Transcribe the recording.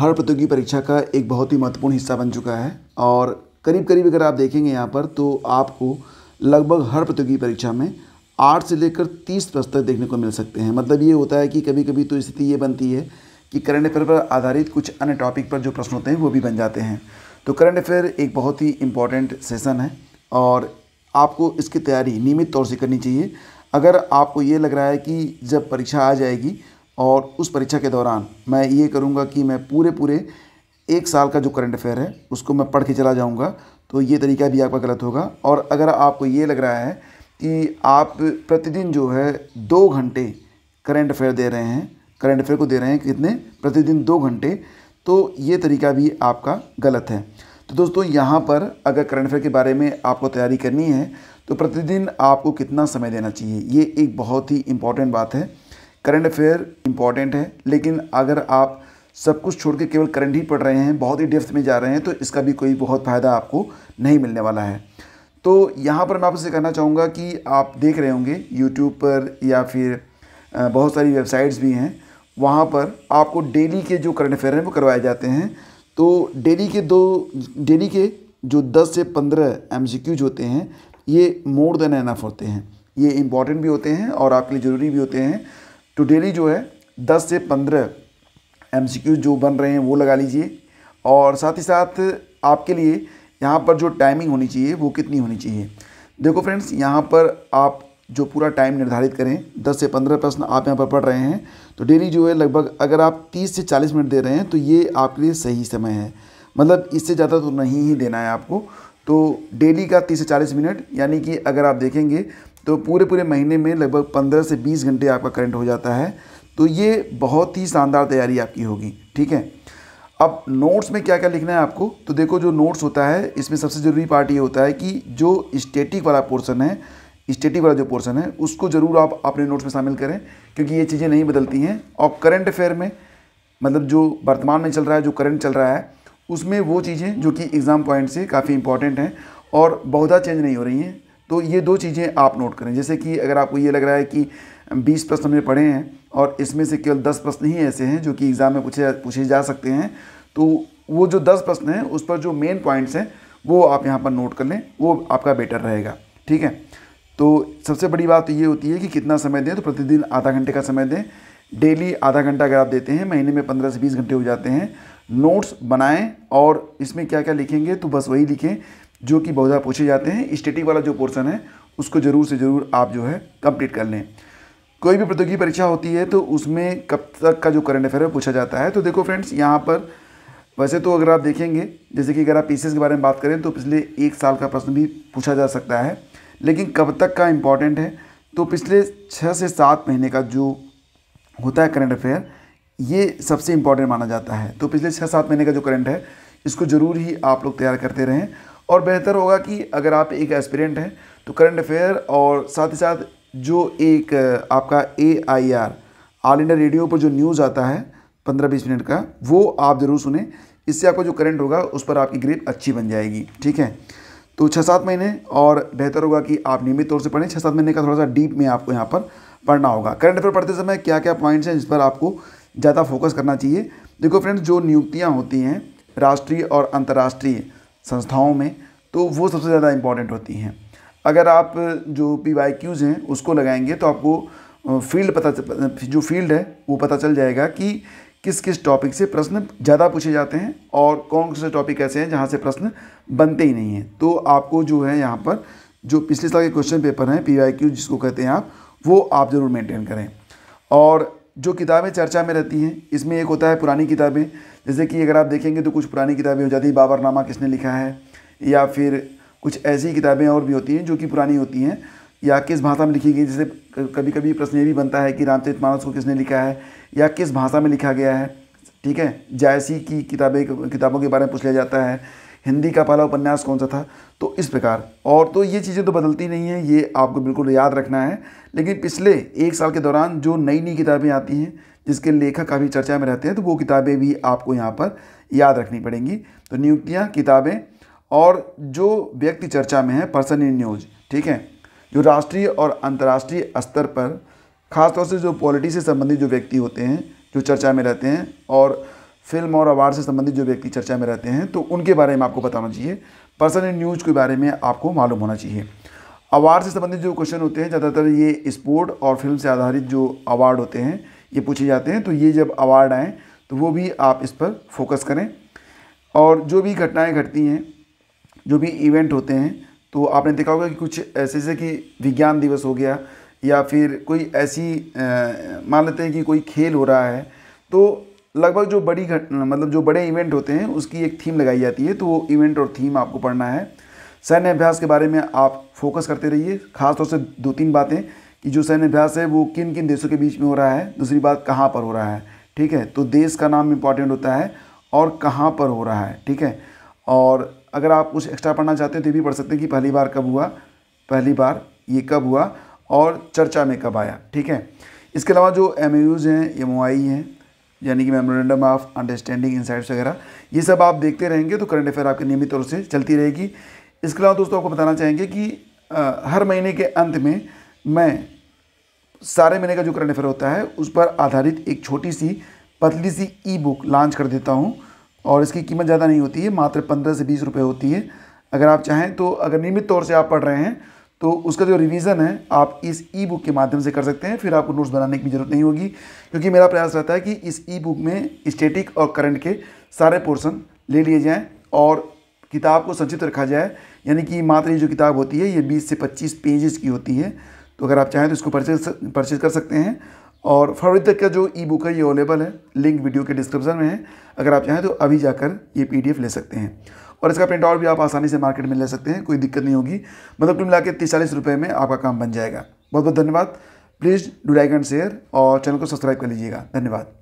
हर प्रतियोगी परीक्षा का एक बहुत ही महत्वपूर्ण हिस्सा बन चुका है और करीब करीब अगर आप देखेंगे यहाँ पर तो आपको लगभग हर प्रतियोगी परीक्षा में आठ से लेकर तीस प्रश्न तक देखने को मिल सकते हैं मतलब ये होता है कि कभी कभी तो स्थिति ये बनती है कि करंट अफेयर पर आधारित कुछ अन्य टॉपिक पर जो प्रश्न होते हैं वो भी बन जाते हैं तो करंट अफेयर एक बहुत ही इम्पॉर्टेंट सेशन है और आपको इसकी तैयारी नियमित तौर से करनी चाहिए अगर आपको ये लग रहा है कि जब परीक्षा आ जाएगी और उस परीक्षा के दौरान मैं ये करूँगा कि मैं पूरे पूरे एक साल का जो करंट अफेयर है उसको मैं पढ़ के चला जाऊँगा तो ये तरीका भी आपका गलत होगा और अगर आपको ये लग रहा है कि आप प्रतिदिन जो है दो घंटे करंट अफेयर दे रहे हैं करंट अफेयर को दे रहे हैं कितने प्रतिदिन दो घंटे तो ये तरीका भी आपका गलत है तो दोस्तों यहाँ पर अगर करंट अफेयर के बारे में आपको तैयारी करनी है तो प्रतिदिन आपको कितना समय देना चाहिए ये एक बहुत ही इम्पॉर्टेंट बात है करंट अफेयर इंपॉर्टेंट है लेकिन अगर आप सब कुछ छोड़ के केवल करंट ही पढ़ रहे हैं बहुत ही डेफ्थ में जा रहे हैं तो इसका भी कोई बहुत फ़ायदा आपको नहीं मिलने वाला है तो यहाँ पर मैं आपसे कहना चाहूँगा कि आप देख रहे होंगे यूट्यूब पर या फिर बहुत सारी वेबसाइट्स भी हैं वहाँ पर आपको डेली के जो करंट अफेयर हैं वो करवाए जाते हैं तो डेली के दो डेली के जो 10 से 15 एम होते हैं ये मोर देन एनफ होते हैं ये इम्पॉर्टेंट भी होते हैं और आपके लिए ज़रूरी भी होते हैं तो डेली जो है दस से पंद्रह एम जो बन रहे हैं वो लगा लीजिए और साथ ही साथ आपके लिए यहाँ पर जो टाइमिंग होनी चाहिए वो कितनी होनी चाहिए देखो फ्रेंड्स यहाँ पर आप जो पूरा टाइम निर्धारित करें 10 से 15 प्रश्न आप यहाँ पर पढ़ रहे हैं तो डेली जो है लगभग अगर आप 30 से 40 मिनट दे रहे हैं तो ये आपके लिए सही समय है मतलब इससे ज़्यादा तो नहीं ही देना है आपको तो डेली का 30 से 40 मिनट यानी कि अगर आप देखेंगे तो पूरे पूरे महीने में लगभग पंद्रह से बीस घंटे आपका करंट हो जाता है तो ये बहुत ही शानदार तैयारी आपकी होगी ठीक है अब नोट्स में क्या क्या लिखना है आपको तो देखो जो नोट्स होता है इसमें सबसे ज़रूरी पार्ट ये होता है कि जो स्टेटिक वाला पोर्सन है स्टेटिक वाला जो पोर्सन है उसको ज़रूर आप अपने नोट्स में शामिल करें क्योंकि ये चीज़ें नहीं बदलती हैं और करंट अफेयर में मतलब जो वर्तमान में चल रहा है जो करंट चल रहा है उसमें वो चीज़ें जो कि एग्ज़ाम पॉइंट से काफ़ी इंपॉर्टेंट हैं और बहुधा चेंज नहीं हो रही हैं तो ये दो चीज़ें आप नोट करें जैसे कि अगर आपको ये लग रहा है कि बीस प्रश्न हमने पढ़े हैं और इसमें से केवल दस प्रश्न ही ऐसे हैं जो कि एग्ज़ाम में पूछे पूछे जा सकते हैं तो वो जो दस प्रश्न हैं उस पर जो मेन पॉइंट्स हैं वो आप यहाँ पर नोट कर लें वो आपका बेटर रहेगा ठीक है तो सबसे बड़ी बात तो ये होती है कि कितना समय दें तो प्रतिदिन आधा घंटे का समय दें डेली आधा घंटा अगर आप देते हैं महीने में पंद्रह से बीस घंटे हो जाते हैं नोट्स बनाएं और इसमें क्या क्या लिखेंगे तो बस वही लिखें जो कि बहुत ज़्यादा पूछे जाते हैं स्टेटिक वाला जो पोर्सन है उसको ज़रूर से ज़रूर आप जो है कंप्लीट कर लें कोई भी प्रतियोगी परीक्षा होती है तो उसमें कब तक का जो करंट अफेयर है पूछा जाता है तो देखो फ्रेंड्स यहाँ पर वैसे तो अगर आप देखेंगे जैसे कि अगर आप पीसीएस के बारे में बात करें तो पिछले एक साल का प्रश्न भी पूछा जा सकता है लेकिन कब तक का इम्पॉर्टेंट है तो पिछले छः से सात महीने का जो होता है करंट अफेयर ये सबसे इम्पॉर्टेंट माना जाता है तो पिछले छः सात महीने का जो करंट है इसको ज़रूर ही आप लोग तैयार करते रहें और बेहतर होगा कि अगर आप एक एस्पिरेंट हैं तो करंट अफेयर और साथ ही साथ जो एक आपका A I R all India radio पर जो न्यूज़ आता है पंद्रह बीस मिनट का वो आप ज़रूर सुने इससे आपको जो करंट होगा उस पर आपकी ग्रिप अच्छी बन जाएगी ठीक है तो छः सात महीने और बेहतर होगा कि आप नियमित तौर से पढ़ें छः सात महीने का थोड़ा सा डीप में आपको यहाँ पर पढ़ना होगा करंट अफेयर पढ़ते समय क्या क्या पॉइंट्स हैं जिस पर आपको ज़्यादा फोकस करना चाहिए देखो फ्रेंड्स जो नियुक्तियाँ होती हैं राष्ट्रीय और अंतर्राष्ट्रीय संस्थाओं में तो वो सबसे ज़्यादा इम्पॉर्टेंट होती हैं अगर आप जो पी वाई क्यूज़ हैं उसको लगाएंगे तो आपको फील्ड पता जो फील्ड है वो पता चल जाएगा कि किस किस टॉपिक से प्रश्न ज़्यादा पूछे जाते हैं और कौन से टॉपिक ऐसे हैं जहाँ से प्रश्न बनते ही नहीं हैं तो आपको जो है यहाँ पर जो पिछले साल के क्वेश्चन पेपर हैं पी वाई क्यू जिसको कहते हैं आप वो आप ज़रूर मेंटेन करें और जो किताबें चर्चा में रहती हैं इसमें एक होता है पुरानी किताबें जैसे कि अगर आप देखेंगे तो कुछ पुरानी किताबें हो जाती हैं बाबरनामा किसने लिखा है या फिर कुछ ऐसी किताबें और भी होती हैं जो कि पुरानी होती हैं या किस भाषा में लिखी गई जैसे कभी कभी प्रश्न ये भी बनता है कि रामचरित मानस को किसने लिखा है या किस भाषा में लिखा गया है ठीक है जायसी की किताबें किताबों के बारे में पूछ लिया जाता है हिंदी का पहला उपन्यास कौन सा था तो इस प्रकार और तो ये चीज़ें तो बदलती नहीं हैं ये आपको बिल्कुल याद रखना है लेकिन पिछले एक साल के दौरान जो नई नई किताबें आती हैं जिसके लेखक काफ़ी चर्चा में रहते हैं तो वो किताबें भी आपको यहाँ पर याद रखनी पड़ेंगी तो नियुक्तियाँ किताबें और जो व्यक्ति चर्चा में है पर्सन इन न्यूज ठीक है जो राष्ट्रीय और अंतर्राष्ट्रीय स्तर पर खासतौर से जो पॉलिटी से संबंधित जो व्यक्ति होते हैं जो चर्चा में रहते हैं और फिल्म और अवार्ड से संबंधित जो व्यक्ति चर्चा में रहते हैं तो उनके बारे में आपको बताना चाहिए पर्सन इन न्यूज़ के बारे में आपको मालूम होना चाहिए अवार्ड से संबंधित जो क्वेश्चन होते हैं ज़्यादातर ये स्पोर्ट और फिल्म से आधारित जो अवार्ड होते हैं ये पूछे जाते हैं तो ये जब अवार्ड आएँ तो वो भी आप इस पर फोकस करें और जो भी घटनाएँ घटती हैं जो भी इवेंट होते हैं तो आपने देखा होगा कि कुछ ऐसे जैसे कि विज्ञान दिवस हो गया या फिर कोई ऐसी मान लेते हैं कि कोई खेल हो रहा है तो लगभग जो बड़ी घट मतलब जो बड़े इवेंट होते हैं उसकी एक थीम लगाई जाती है तो वो इवेंट और थीम आपको पढ़ना है सैन्य अभ्यास के बारे में आप फोकस करते रहिए खासतौर से दो तीन बातें कि जो सैन्य अभ्यास है वो किन किन देशों के बीच में हो रहा है दूसरी बात कहाँ पर हो रहा है ठीक है तो देश का नाम इम्पॉर्टेंट होता है और कहाँ पर हो रहा है ठीक है और अगर आप कुछ एक्स्ट्रा पढ़ना चाहते हैं तो ये भी पढ़ सकते हैं कि पहली बार कब हुआ पहली बार ये कब हुआ और चर्चा में कब आया ठीक है इसके अलावा जो एम हैं एम e हैं यानी कि मेमोरेंडम ऑफ अंडरस्टैंडिंग इंसाइट्स वगैरह ये सब आप देखते रहेंगे तो करंट अफेयर आपकी नियमित तौर से चलती रहेगी इसके अलावा दोस्तों आपको बताना चाहेंगे कि आ, हर महीने के अंत में मैं सारे महीने का जो करंट अफेयर होता है उस पर आधारित एक छोटी सी पतली सी ई बुक लॉन्च कर देता हूँ और इसकी कीमत ज़्यादा नहीं होती है मात्र पंद्रह से बीस रुपये होती है अगर आप चाहें तो अगर नियमित तौर से आप पढ़ रहे हैं तो उसका जो रिवीजन है आप इस ई बुक के माध्यम से कर सकते हैं फिर आपको नोट्स बनाने की जरूरत नहीं होगी क्योंकि मेरा प्रयास रहता है कि इस ई बुक में स्टेटिक और करंट के सारे पोर्सन ले लिए जाएँ और किताब को संचित रखा जाए यानी कि मात्र जो किताब होती है ये बीस से पच्चीस पेजेस की होती है तो अगर आप चाहें तो इसको परचेज परचेज कर सकते हैं और फरवरी तक का जो ई बुक है ये अवेलेबल है लिंक वीडियो के डिस्क्रिप्शन में है अगर आप चाहें तो अभी जाकर ये पीडीएफ ले सकते हैं और इसका प्रिंट आउट भी आप आसानी से मार्केट में ले सकते हैं कोई दिक्कत नहीं होगी मतलब कुल मिला के तीस चालीस रुपये में आपका काम बन जाएगा बहुत बहुत धन्यवाद please do like and share और चैनल को सब्सक्राइब कर लीजिएगा धन्यवाद